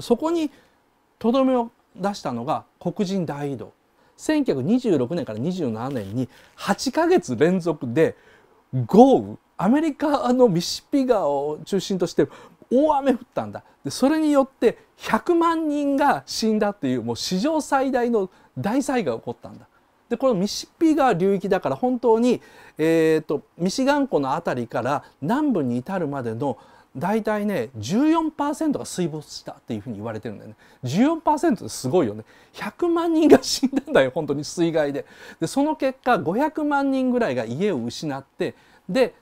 そこにとどめを出したのが黒人大移動1926年から27年に8ヶ月連続で豪雨アメリカのミシピ川を中心として大雨降ったんだでそれによって100万人が死んだっていうもう史上最大の大災害が起こったんだ。でこのミシピ川流域だから本当に、えーと、とミシガン湖の辺りから南部に至るまでの大体ね14%が水没したっていうふうに言われてるんだよね14%ってすごいよね100万人が死んだんだよ本当に水害ででその結果500万人ぐらいが家を失ってで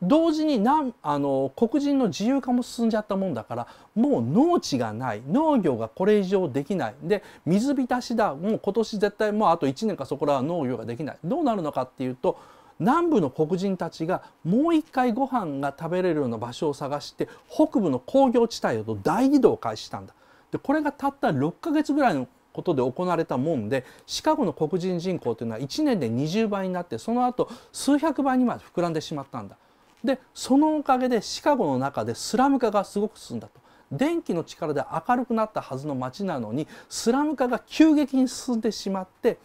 同時になあの黒人の自由化も進んじゃったもんだからもう農地がない農業がこれ以上できないで水浸しだもう今年絶対もうあと1年かそこらは農業ができないどうなるのかっていうと南部の黒人たちがもう一回ご飯が食べれるような場所を探して北部の工業地帯へと大移動を開始したんだでこれがたった6ヶ月ぐらいのことで行われたもんでシカゴの黒人人口というのは1年で20倍になってその後数百倍にまで膨らんでしまったんだでそのおかげでシカゴの中でスラム化がすごく進んだと電気の力で明るくなったはずの街なのにスラム化が急激に進んでしまって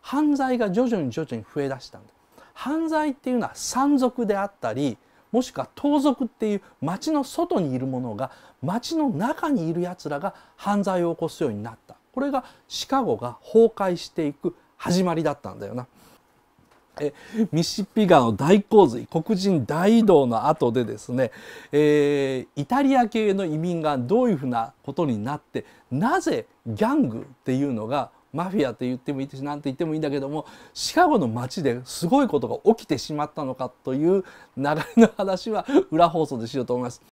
犯罪が徐々に徐々に増えだしたんだ犯罪っていうのは山賊であったりもしくは盗賊っていう町の外にいるものが町の中にいるやつらが犯罪を起こすようになったこれがシカゴが崩壊していく始まりだったんだよな。えミシッピ川の大洪水黒人大移動の後でですね、えー、イタリア系の移民がどういうふうなことになってなぜギャングっていうのがマフィアと言ってもいいし何と言ってもいいんだけどもシカゴの街ですごいことが起きてしまったのかという流れの話は裏放送でしようと思います。